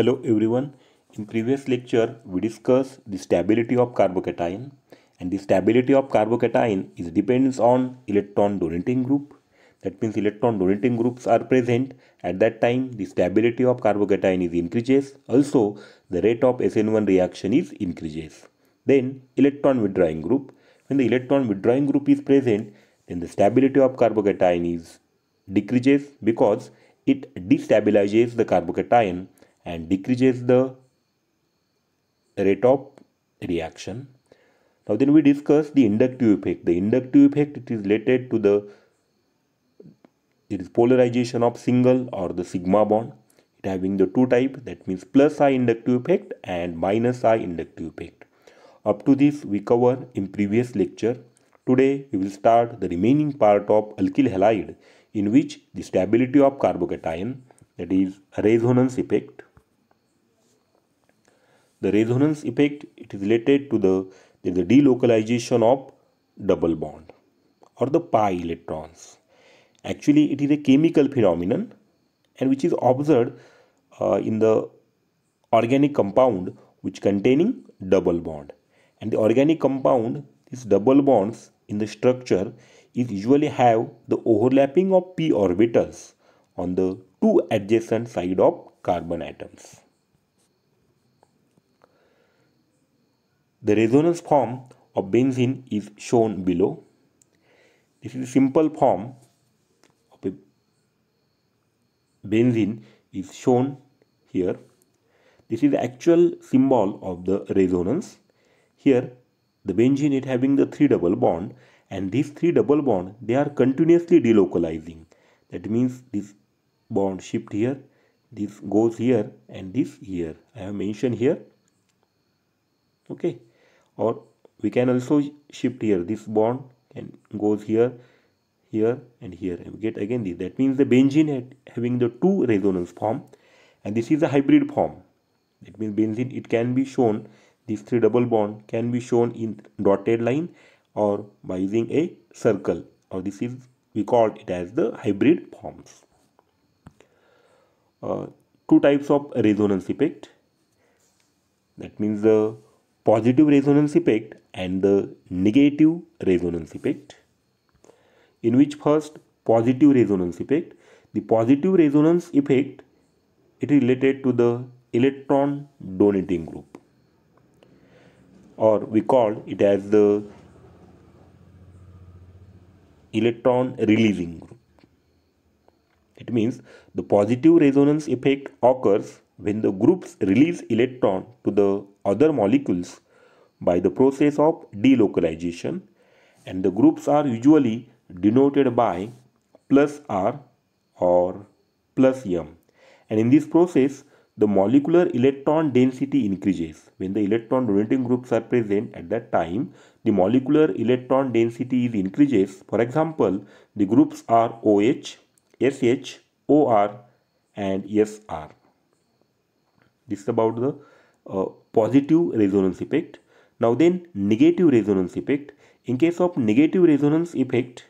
Hello everyone. In previous lecture, we discussed the stability of carbocation and the stability of carbocation is depends on electron donating group. That means electron donating groups are present. At that time, the stability of carbocation is increases. Also, the rate of SN1 reaction is increases. Then electron withdrawing group. When the electron withdrawing group is present, then the stability of carbocation is decreases because it destabilizes the carbocation and decreases the rate of reaction. Now then we discuss the inductive effect. The inductive effect it is related to the it is polarization of single or the sigma bond. It having the two type that means plus I inductive effect and minus I inductive effect. Up to this we cover in previous lecture. Today we will start the remaining part of alkyl halide in which the stability of carbocation that is resonance effect the resonance effect it is related to the, the delocalization of double bond or the pi electrons. Actually, it is a chemical phenomenon and which is observed uh, in the organic compound which containing double bond. And the organic compound, these double bonds in the structure is usually have the overlapping of p orbitals on the two adjacent side of carbon atoms. The resonance form of benzene is shown below. This is a simple form of benzene is shown here. This is the actual symbol of the resonance. Here the benzene is having the three double bond and these three double bond they are continuously delocalizing. That means this bond shift here, this goes here and this here. I have mentioned here. Okay or we can also shift here this bond and goes here here and here and we get again this that means the benzene having the two resonance form and this is a hybrid form that means benzene it can be shown this three double bond can be shown in dotted line or by using a circle or this is we call it as the hybrid forms uh, two types of resonance effect that means the uh, positive resonance effect and the negative resonance effect in which first positive resonance effect the positive resonance effect it is related to the electron donating group or we call it as the electron releasing group it means the positive resonance effect occurs when the groups release electron to the other molecules by the process of delocalization and the groups are usually denoted by plus R or plus M and in this process the molecular electron density increases when the electron donating groups are present at that time the molecular electron density is increases for example the groups are OH SH OR and SR this is about the uh, positive resonance effect. Now then negative resonance effect. In case of negative resonance effect,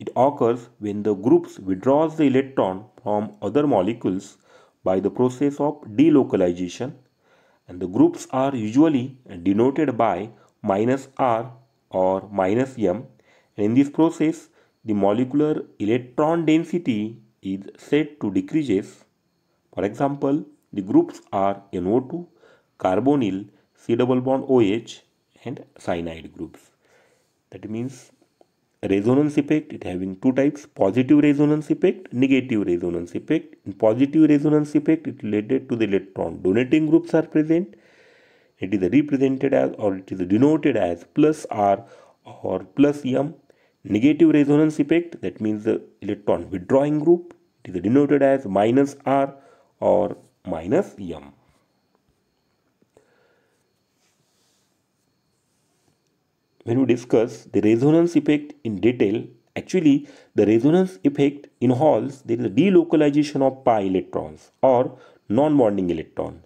it occurs when the groups withdraws the electron from other molecules by the process of delocalization and the groups are usually denoted by minus R or minus M and in this process the molecular electron density is said to decreases. For example, the groups are NO2, carbonyl, C double bond OH and cyanide groups. That means resonance effect, it having two types, positive resonance effect, negative resonance effect. In positive resonance effect, it related to the electron donating groups are present. It is represented as or it is denoted as plus R or plus M. Negative resonance effect, that means the electron withdrawing group, it is denoted as minus R or minus m. When we discuss the resonance effect in detail, actually the resonance effect involves there is a delocalization of pi electrons or non-bonding electron.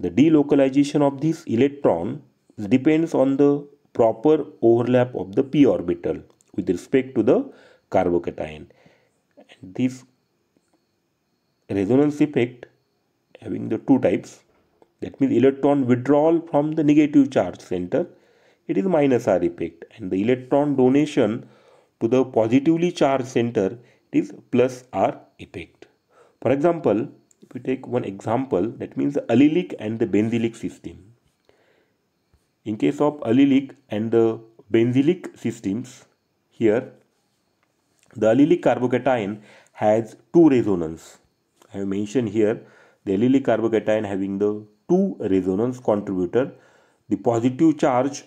The delocalization of this electron depends on the proper overlap of the p orbital with respect to the carbocation. This resonance effect having the two types that means electron withdrawal from the negative charge center it is minus r effect and the electron donation to the positively charged center it is plus r effect for example if we take one example that means the allylic and the benzylic system in case of allylic and the benzylic systems here the allylic carbocation has two resonance i have mentioned here the allylic carbocation having the two resonance contributor. The positive charge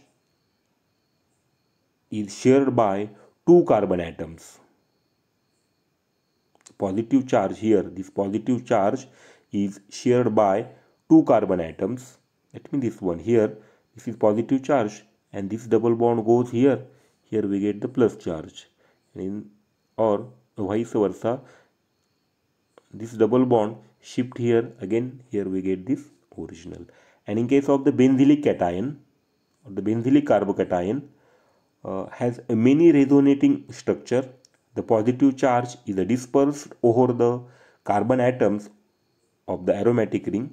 is shared by two carbon atoms. Positive charge here, this positive charge is shared by two carbon atoms. Let me this one here, this is positive charge and this double bond goes here. Here we get the plus charge in, or vice versa. This double bond shift here again here we get this original and in case of the benzylic cation or the benzylic carbocation uh, has a many resonating structure the positive charge is dispersed over the carbon atoms of the aromatic ring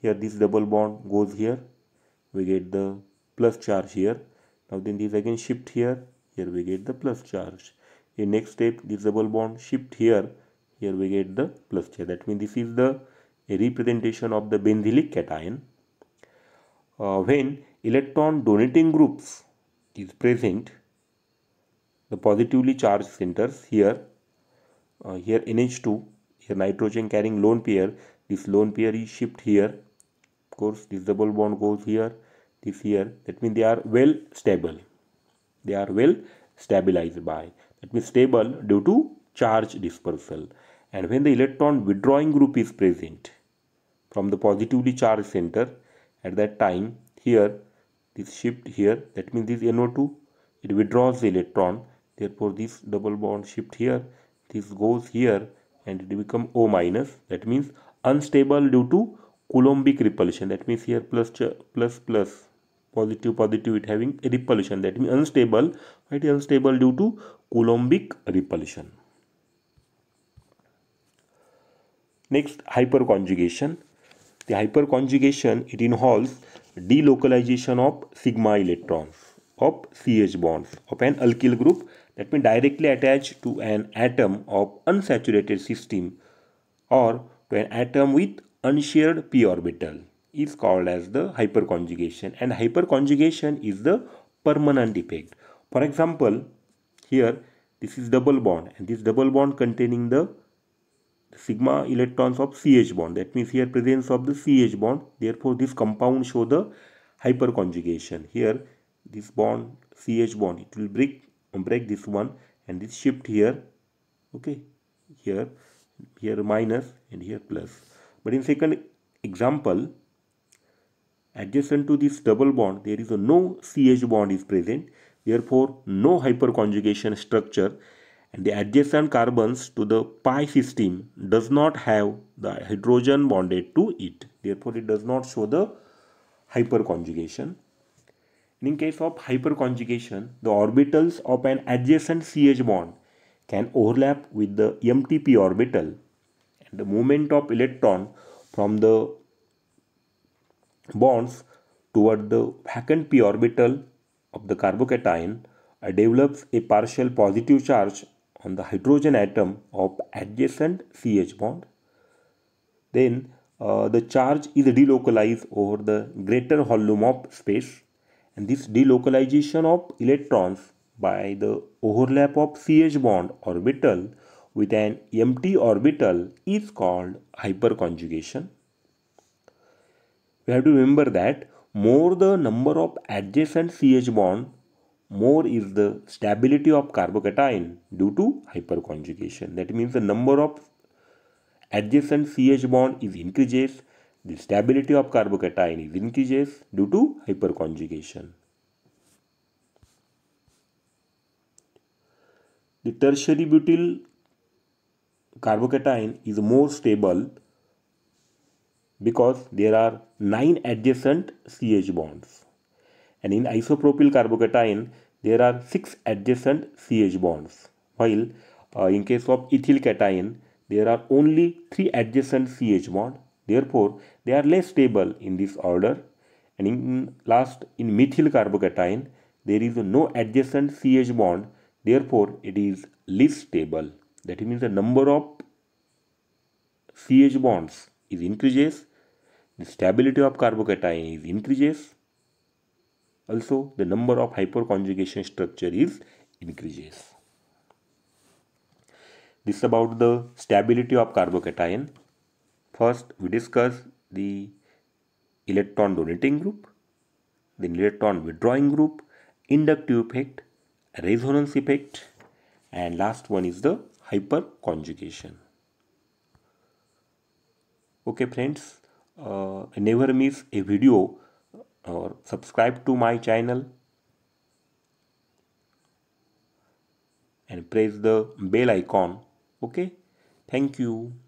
here this double bond goes here we get the plus charge here now then this again shift here here we get the plus charge in next step this double bond shift here here we get the plus charge. that means this is the representation of the benzylic cation uh, when electron donating groups is present the positively charged centers here uh, here NH2 here nitrogen carrying lone pair this lone pair is shipped here of course this double bond goes here this here that means they are well stable they are well stabilized by that means stable due to charge dispersal and when the electron withdrawing group is present from the positively charged center at that time here this shift here that means this NO2 it withdraws the electron therefore this double bond shift here this goes here and it become O minus that means unstable due to Coulombic repulsion that means here plus plus plus positive positive it having repulsion that means unstable right unstable due to Coulombic repulsion Next, hyperconjugation. The hyperconjugation, it involves delocalization of sigma electrons of CH bonds of an alkyl group that may directly attach to an atom of unsaturated system or to an atom with unshared p orbital is called as the hyperconjugation and hyperconjugation is the permanent effect. For example, here this is double bond and this double bond containing the sigma electrons of CH bond. That means here presence of the CH bond. Therefore, this compound show the hyperconjugation. Here this bond CH bond it will break break this one and this shift here. Okay, here here minus and here plus. But in second example, adjacent to this double bond there is a no CH bond is present. Therefore, no hyperconjugation structure and the adjacent carbons to the pi system does not have the hydrogen bonded to it. Therefore, it does not show the hyperconjugation. In case of hyperconjugation, the orbitals of an adjacent CH bond can overlap with the MTP orbital and the movement of electron from the bonds toward the vacant p orbital of the carbocation develops a partial positive charge on the hydrogen atom of adjacent CH bond. Then uh, the charge is delocalized over the greater volume of space and this delocalization of electrons by the overlap of CH bond orbital with an empty orbital is called hyperconjugation. We have to remember that more the number of adjacent CH bond more is the stability of carbocation due to hyperconjugation. That means the number of adjacent CH bond is increases, the stability of carbocation is increases due to hyperconjugation. The tertiary butyl carbocation is more stable because there are 9 adjacent CH bonds and in isopropyl carbocation there are six adjacent CH bonds while uh, in case of ethyl cation there are only three adjacent CH bond therefore they are less stable in this order and in last in methyl carbocation there is no adjacent CH bond therefore it is least stable that means the number of CH bonds is increases the stability of carbocation is increases also, the number of hyperconjugation structure is increases. This is about the stability of carbocation. First, we discuss the electron donating group, then electron withdrawing group, inductive effect, resonance effect, and last one is the hyperconjugation. Okay, friends, uh, never miss a video or subscribe to my channel and press the bell icon okay thank you